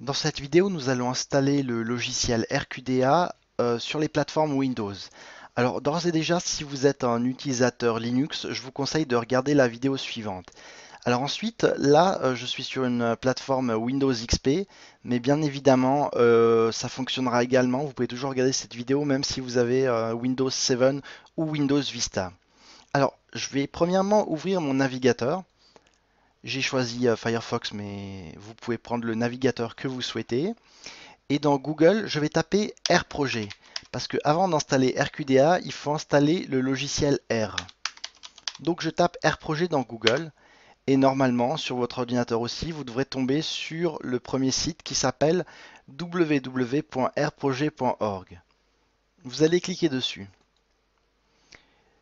Dans cette vidéo, nous allons installer le logiciel RQDA euh, sur les plateformes Windows. Alors d'ores et déjà, si vous êtes un utilisateur Linux, je vous conseille de regarder la vidéo suivante. Alors ensuite, là, euh, je suis sur une plateforme Windows XP, mais bien évidemment, euh, ça fonctionnera également. Vous pouvez toujours regarder cette vidéo, même si vous avez Windows 7 ou Windows Vista. Alors, je vais premièrement ouvrir mon navigateur. J'ai choisi euh, Firefox, mais vous pouvez prendre le navigateur que vous souhaitez. Et dans Google, je vais taper R-Projet Parce qu'avant d'installer RQDA, il faut installer le logiciel R. Donc je tape R-Projet dans Google. Et normalement, sur votre ordinateur aussi, vous devrez tomber sur le premier site qui s'appelle www.rprojet.org. Vous allez cliquer dessus.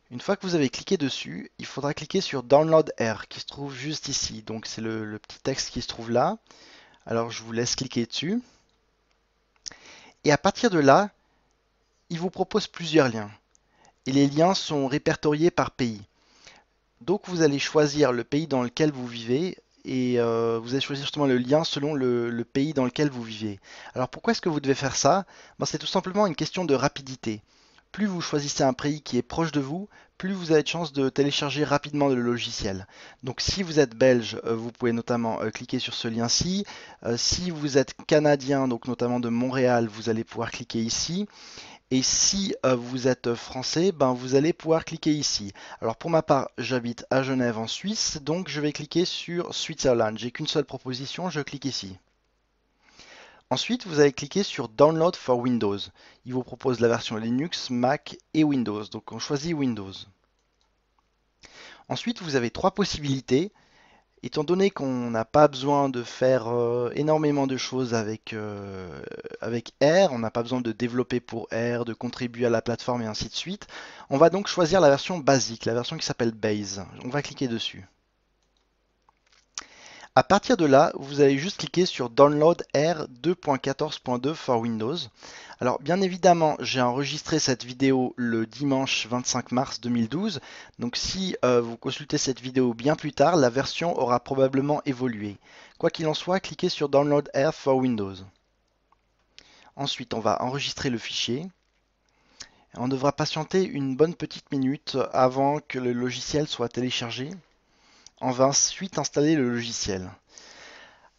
Une fois que vous avez cliqué dessus, il faudra cliquer sur Download Air qui se trouve juste ici. Donc c'est le, petit texte qui se trouve là. Alors je vous laisse cliquer dessus. Et à partir de là, il vous propose plusieurs liens. Et les liens sont répertoriés par pays. Donc vous allez choisir le pays dans lequel vous vivez et euh, vous allez choisir justement le lien selon le, pays dans lequel vous vivez. Alors pourquoi est-ce que vous devez faire ça ben, C'est tout simplement une question de rapidité. Plus vous choisissez un prix qui est proche de vous, plus vous avez de chances de télécharger rapidement le logiciel. Donc si vous êtes belge, euh, vous pouvez notamment euh, cliquer sur ce lien-ci. Euh, si vous êtes canadien, donc notamment de Montréal, vous allez pouvoir cliquer ici. Et si vous êtes français, ben vous allez pouvoir cliquer ici. Alors pour ma part, j'habite à Genève en Suisse, donc je vais cliquer sur Switzerland. J'ai qu'une seule proposition, je clique ici. Ensuite, vous allez cliquer sur Download for Windows. Il vous propose la version Linux, Mac et Windows. Donc on choisit Windows. Ensuite, vous avez trois possibilités. Étant donné qu'on n'a pas besoin de faire euh, énormément de choses avec, Air, euh, avec on n'a pas besoin de développer pour R, de contribuer à la plateforme et ainsi de suite, on va donc choisir la version basique, la version qui s'appelle Base. On va cliquer dessus. A partir de là, vous allez juste cliquer sur Download R 2.14.2 for Windows. Alors bien évidemment, j'ai enregistré cette vidéo le dimanche 25 mars 2012, donc si euh, vous consultez cette vidéo bien plus tard, la version aura probablement évolué. Quoi qu'il en soit, cliquez sur Download Air for Windows. Ensuite, on va enregistrer le fichier. On devra patienter une bonne petite minute avant que le logiciel soit téléchargé on va ensuite installer le logiciel.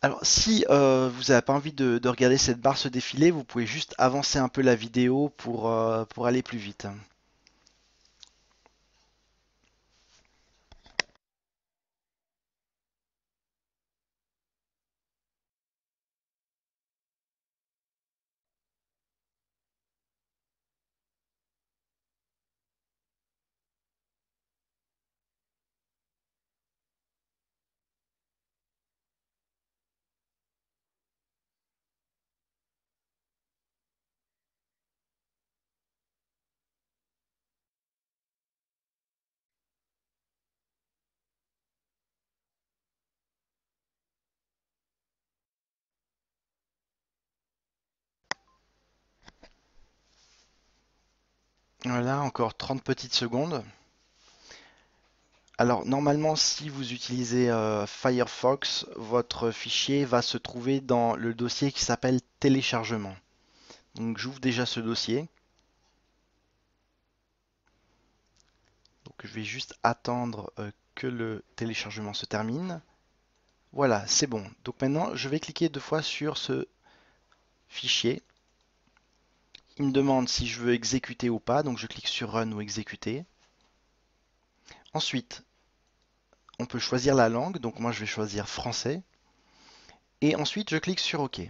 Alors si euh, vous n'avez pas envie de, regarder cette barre se défiler, vous pouvez juste avancer un peu la vidéo pour euh, aller plus vite. Voilà, encore 30 petites secondes. Alors normalement si vous utilisez euh, Firefox, votre fichier va se trouver dans le dossier qui s'appelle téléchargement. Donc j'ouvre déjà ce dossier. Donc je vais juste attendre euh, que le téléchargement se termine. Voilà, c'est bon. Donc maintenant je vais cliquer deux fois sur ce fichier il me demande si je veux exécuter ou pas, donc je clique sur Run ou Exécuter. Ensuite, on peut choisir la langue, donc moi je vais choisir français. Et ensuite, je clique sur OK.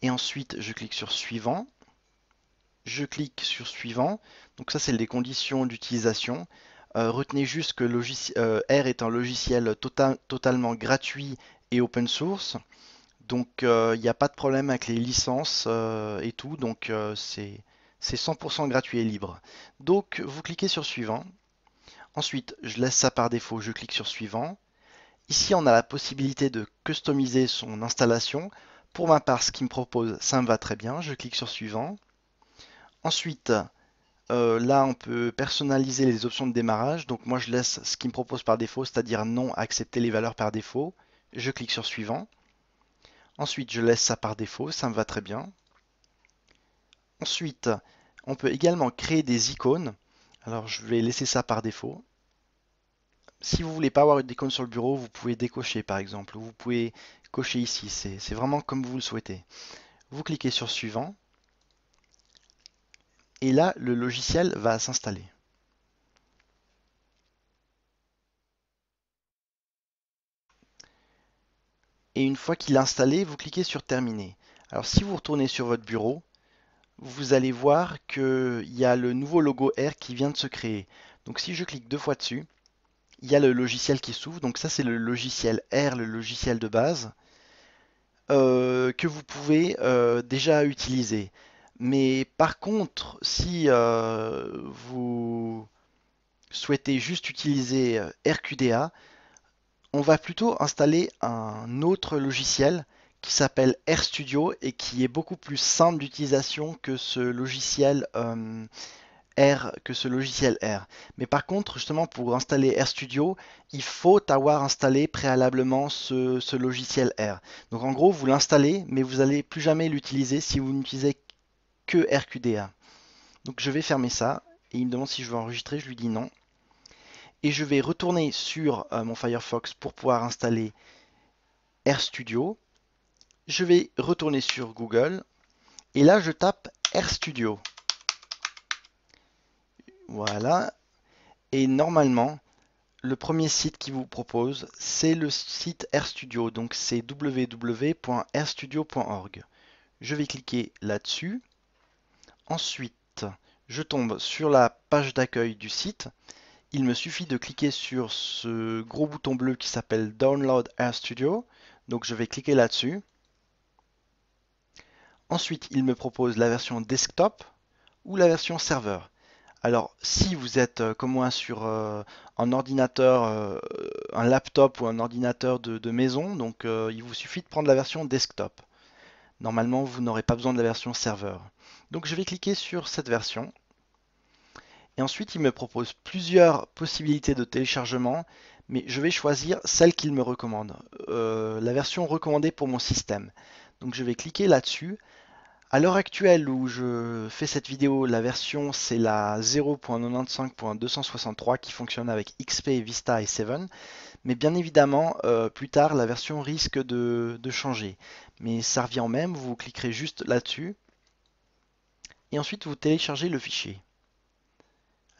Et ensuite, je clique sur Suivant. Je clique sur Suivant. Donc ça, c'est les conditions d'utilisation. Euh, retenez juste que euh, R est un logiciel tota-, totalement gratuit et open source. Donc il euh, n'y a pas de problème avec les licences euh, et tout, donc euh, c'est 100% gratuit et libre. Donc vous cliquez sur suivant. Ensuite, je laisse ça par défaut, je clique sur suivant. Ici, on a la possibilité de customiser son installation. Pour ma part, ce qu'il me propose, ça me va très bien. Je clique sur suivant. Ensuite, là, on peut personnaliser les options de démarrage. Donc moi, je laisse ce qu'il me propose par défaut, c'est-à-dire non, accepter les valeurs par défaut. Je clique sur suivant. Ensuite, je laisse ça par défaut, ça me va très bien. Ensuite, on peut également créer des icônes. Alors, je vais laisser ça par défaut. Si vous ne voulez pas avoir une icône sur le bureau, vous pouvez décocher par exemple, vous pouvez cocher ici, c'est vraiment comme vous le souhaitez. Vous cliquez sur Suivant, et là, le logiciel va s'installer. et une fois qu'il est installé, vous cliquez sur terminer. Alors si vous retournez sur votre bureau, vous allez voir qu'il y a le nouveau logo R qui vient de se créer. Donc si je clique deux fois dessus, il y a le logiciel qui s'ouvre. Donc ça c'est le logiciel R, le logiciel de base, euh, que vous pouvez euh, déjà utiliser. Mais par contre, si euh, vous souhaitez juste utiliser RQDA, on va plutôt installer un autre logiciel qui s'appelle RStudio et qui est beaucoup plus simple d'utilisation que ce logiciel euh, R Mais par contre, justement, pour installer RStudio, il faut avoir installé préalablement ce, ce logiciel R. Donc en gros, vous l'installez, mais vous n'allez plus jamais l'utiliser si vous n'utilisez que RQDA. Donc je vais fermer ça et il me demande si je veux enregistrer, je lui dis non et je vais retourner sur euh, mon Firefox pour pouvoir installer RStudio. Je vais retourner sur Google et là je tape RStudio. Voilà. Et normalement, le premier site qui vous propose, c'est le site RStudio. Donc c'est www.rstudio.org. Je vais cliquer là-dessus. Ensuite, je tombe sur la page d'accueil du site il me suffit de cliquer sur ce gros bouton bleu qui s'appelle Download Air Studio. Donc je vais cliquer là-dessus. Ensuite, il me propose la version desktop ou la version serveur. Alors, si vous êtes euh, comme moi sur euh, un ordinateur, euh, un laptop ou un ordinateur de, de maison, donc il vous suffit de prendre la version desktop. Normalement, vous n'aurez pas besoin de la version serveur. Donc, je vais cliquer sur cette version et ensuite, il me propose plusieurs possibilités de téléchargement, mais je vais choisir celle qu'il me recommande, euh, la version recommandée pour mon système. Donc je vais cliquer là-dessus. À l'heure actuelle où je fais cette vidéo, la version c'est la 0.95.263 qui fonctionne avec XP, Vista et 7. Mais bien évidemment, euh, plus tard, la version risque de, changer. Mais ça revient même, vous cliquerez juste là-dessus. Et ensuite, vous téléchargez le fichier.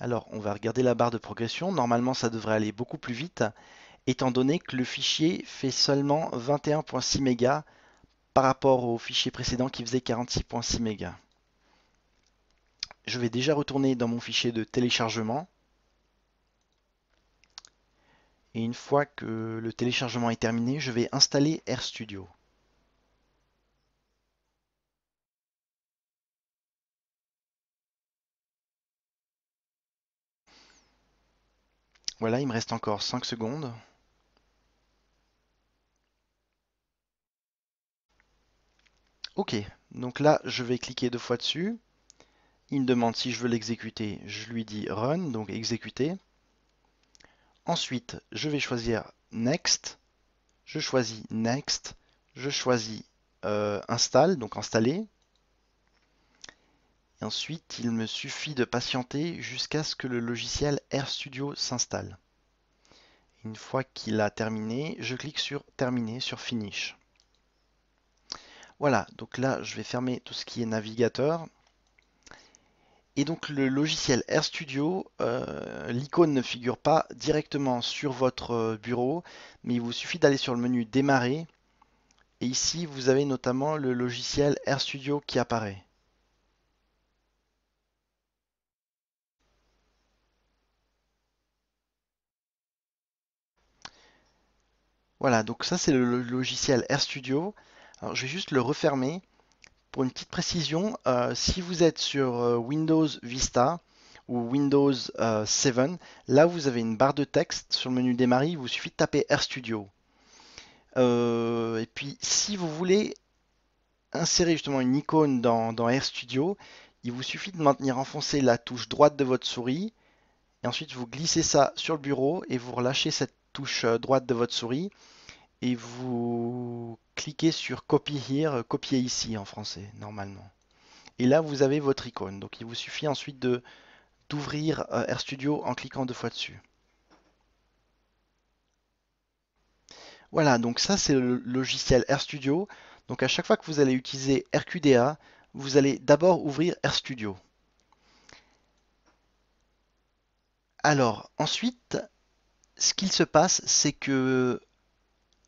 Alors, on va regarder la barre de progression. Normalement, ça devrait aller beaucoup plus vite, étant donné que le fichier fait seulement 21.6 mégas par rapport au fichier précédent qui faisait 46.6 mégas. Je vais déjà retourner dans mon fichier de téléchargement. Et une fois que le téléchargement est terminé, je vais installer RStudio. Voilà, il me reste encore 5 secondes. Ok, donc là, je vais cliquer deux fois dessus. Il me demande si je veux l'exécuter. Je lui dis Run, donc exécuter. Ensuite, je vais choisir Next. Je choisis Next. Je choisis euh, Install, donc installer ensuite, il me suffit de patienter jusqu'à ce que le logiciel RStudio s'installe. Une fois qu'il a terminé, je clique sur Terminer, sur Finish. Voilà, donc là, je vais fermer tout ce qui est navigateur. Et donc le logiciel RStudio, euh, l'icône ne figure pas directement sur votre euh, bureau, mais il vous suffit d'aller sur le menu Démarrer. Et ici, vous avez notamment le logiciel RStudio qui apparaît. Voilà, donc ça c'est le logiciel RStudio. Alors je vais juste le refermer. Pour une petite précision, euh, si vous êtes sur euh, Windows Vista ou Windows 7, euh, là vous avez une barre de texte sur le menu démarrer, il vous suffit de taper RStudio. et puis si vous voulez insérer justement une icône dans, dans RStudio, il vous suffit de maintenir enfoncée la touche droite de votre souris, et ensuite vous glissez ça sur le bureau et vous relâchez cette euh, droite de votre souris et vous cliquez sur Copy Here, euh, copier ici en français normalement. Et là vous avez votre icône. Donc il vous suffit ensuite de d'ouvrir euh, RStudio en cliquant deux fois dessus. Voilà, donc ça c'est le logiciel RStudio. Donc à chaque fois que vous allez utiliser RQDA, vous allez d'abord ouvrir RStudio. Alors ensuite, ce qu'il se passe, c'est que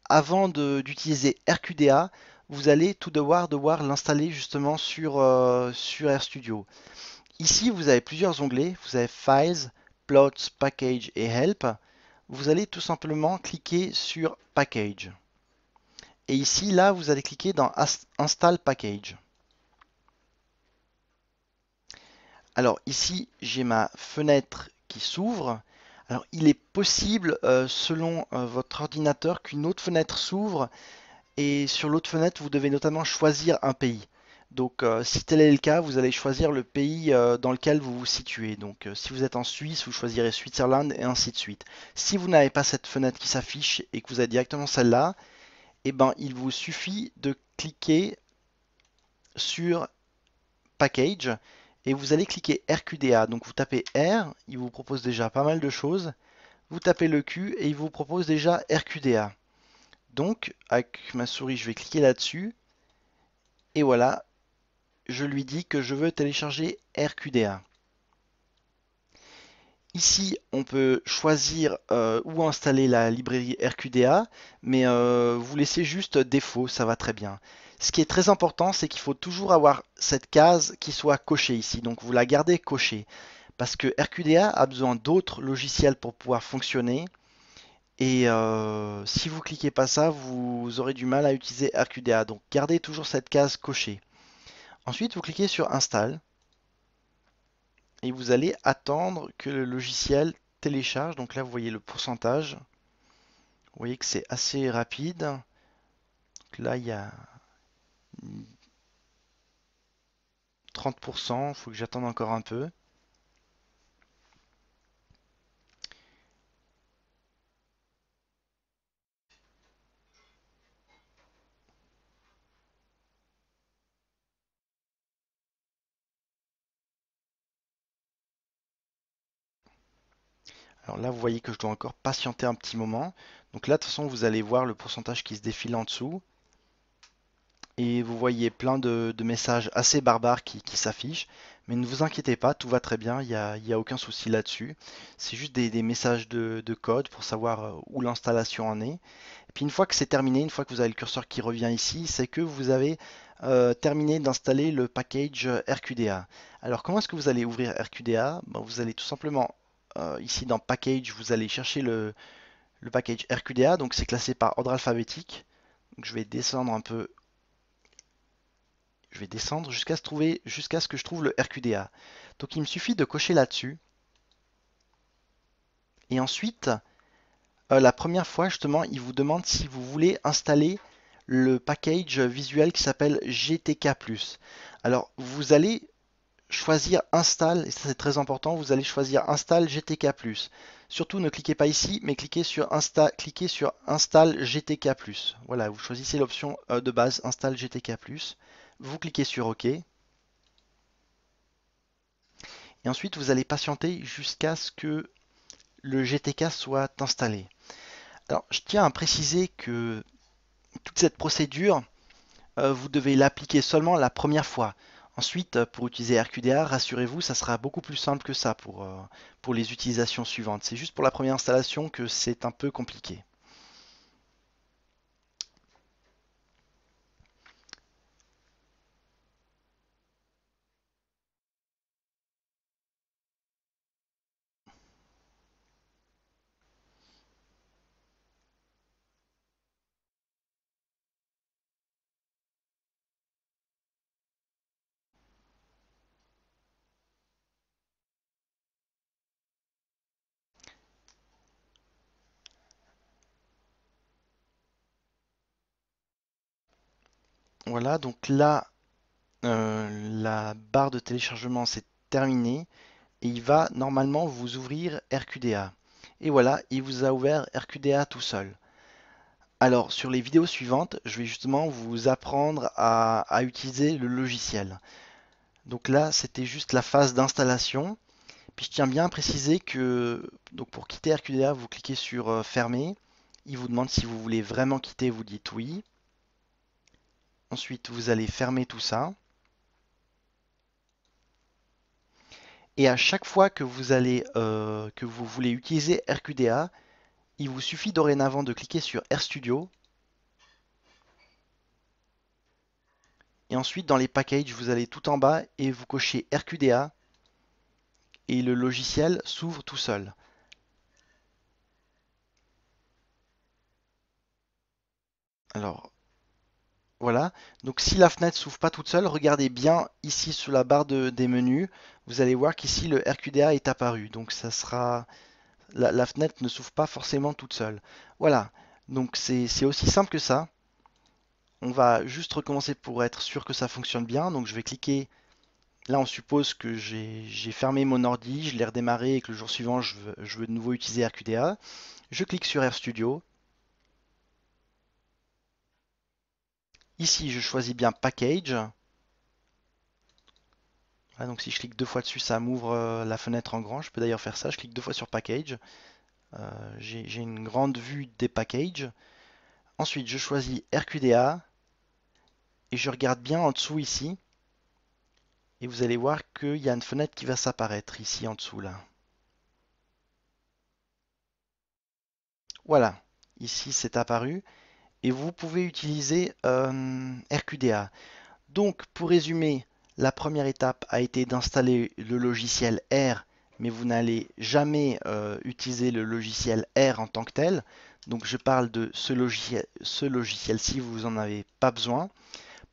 avant d'utiliser RQDA, vous allez tout devoir devoir l'installer justement sur, euh, sur RStudio. Ici, vous avez plusieurs onglets. Vous avez Files, Plots, Package et Help. Vous allez tout simplement cliquer sur Package. Et ici, là, vous allez cliquer dans Install Package. Alors ici, j'ai ma fenêtre qui s'ouvre alors, il est possible, euh, selon euh, votre ordinateur, qu'une autre fenêtre s'ouvre et sur l'autre fenêtre, vous devez notamment choisir un pays. Donc, euh, si tel est le cas, vous allez choisir le pays dans lequel vous vous situez. Donc, si vous êtes en Suisse, vous choisirez Switzerland et ainsi de suite. Si vous n'avez pas cette fenêtre qui s'affiche et que vous avez directement celle-là, eh ben, il vous suffit de cliquer sur Package et vous allez cliquer RQDA. Donc vous tapez R, il vous propose déjà pas mal de choses. Vous tapez le Q et il vous propose déjà RQDA. Donc avec ma souris, je vais cliquer là-dessus. Et voilà, je lui dis que je veux télécharger RQDA. Ici, on peut choisir euh, où installer la librairie RQDA, mais euh, vous laissez juste défaut, ça va très bien. Ce qui est très important, c'est qu'il faut toujours avoir cette case qui soit cochée ici. Donc vous la gardez cochée. Parce que RQDA a besoin d'autres logiciels pour pouvoir fonctionner. Et euh, si vous cliquez pas ça, vous aurez du mal à utiliser RQDA. Donc gardez toujours cette case cochée. Ensuite, vous cliquez sur Install. Et vous allez attendre que le logiciel télécharge. Donc là, vous voyez le pourcentage. Vous voyez que c'est assez rapide. Donc là, il y a 30%, faut que j'attende encore un peu. Alors là, vous voyez que je dois encore patienter un petit moment. Donc là, de toute façon, vous allez voir le pourcentage qui se défile en dessous et vous voyez plein de, messages assez barbares qui, s'affichent. Mais ne vous inquiétez pas, tout va très bien, il n'y a, aucun souci là-dessus. C'est juste des, messages de, code pour savoir euh, où l'installation en est. Et puis une fois que c'est terminé, une fois que vous avez le curseur qui revient ici, c'est que vous avez euh, terminé d'installer le package euh, RQDA. Alors comment est-ce que vous allez ouvrir RQDA bah, Vous allez tout simplement, ici dans Package, vous allez chercher le, le package RQDA, donc c'est classé par ordre alphabétique. je vais descendre un peu je vais descendre jusqu'à ce, que je trouve le RQDA. Donc il me suffit de cocher là-dessus. Et ensuite, euh, la première fois justement, il vous demande si vous voulez installer le package visuel qui s'appelle GTK+. Alors vous allez choisir install, et ça c'est très important, vous allez choisir install GTK+. Surtout ne cliquez pas ici, mais cliquez sur, cliquez sur install GTK+. Voilà, vous choisissez l'option euh, de base install GTK+. Vous cliquez sur OK. Et ensuite, vous allez patienter jusqu'à ce que le GTK soit installé. Alors, je tiens à préciser que toute cette procédure, euh, vous devez l'appliquer seulement la première fois. Ensuite, euh, pour utiliser RQDA, rassurez-vous, ça sera beaucoup plus simple que ça pour, euh, pour les utilisations suivantes. C'est juste pour la première installation que c'est un peu compliqué. Voilà, donc là, euh, la barre de téléchargement s'est terminée et il va normalement vous ouvrir RQDA. Et voilà, il vous a ouvert RQDA tout seul. Alors, sur les vidéos suivantes, je vais justement vous apprendre à, utiliser le logiciel. Donc là, c'était juste la phase d'installation. Puis je tiens bien à préciser que donc pour quitter RQDA, vous cliquez sur euh, Fermer. Il vous demande si vous voulez vraiment quitter, vous dites oui. Ensuite, vous allez fermer tout ça. Et à chaque fois que vous, allez, euh, que vous voulez utiliser RQDA, il vous suffit dorénavant de cliquer sur RStudio. Et ensuite, dans les packages, vous allez tout en bas et vous cochez RQDA. Et le logiciel s'ouvre tout seul. Alors, voilà. Donc si la fenêtre ne s'ouvre pas toute seule, regardez bien ici sous la barre des menus. Vous allez voir qu'ici le RQDA est apparu. Donc ça sera la, fenêtre ne s'ouvre pas forcément toute seule. Voilà. Donc c'est aussi simple que ça. On va juste recommencer pour être sûr que ça fonctionne bien. Donc je vais cliquer. Là on suppose que j'ai fermé mon ordi, je l'ai redémarré et que le jour suivant je veux, je veux de nouveau utiliser RQDA. Je clique sur RStudio Ici, je choisis bien Package. Ah, donc si je clique deux fois dessus, ça m'ouvre euh, la fenêtre en grand. Je peux d'ailleurs faire ça. Je clique deux fois sur Package. Euh, j'ai une grande vue des packages. Ensuite, je choisis RQDA. Et je regarde bien en dessous ici. Et vous allez voir qu'il y a une fenêtre qui va s'apparaître ici en dessous là. Voilà, ici c'est apparu et vous pouvez utiliser euh, RQDA. Donc pour résumer, la première étape a été d'installer le logiciel R, mais vous n'allez jamais euh, utiliser le logiciel R en tant que tel. Donc je parle de ce logiciel, ci vous n'en avez pas besoin.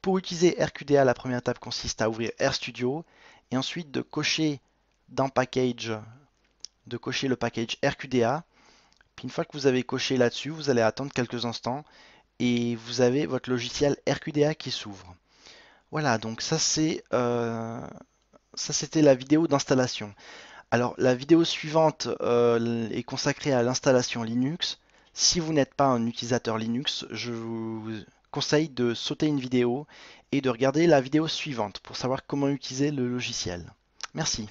Pour utiliser RQDA, la première étape consiste à ouvrir RStudio et ensuite de cocher dans package, de cocher le package RQDA. Puis une fois que vous avez coché là-dessus, vous allez attendre quelques instants et vous avez votre logiciel RQDA qui s'ouvre. Voilà, donc ça c'est euh, ça c'était la vidéo d'installation. Alors la vidéo suivante euh, est consacrée à l'installation Linux. Si vous n'êtes pas un utilisateur Linux, je vous conseille de sauter une vidéo et de regarder la vidéo suivante pour savoir comment utiliser le logiciel. Merci.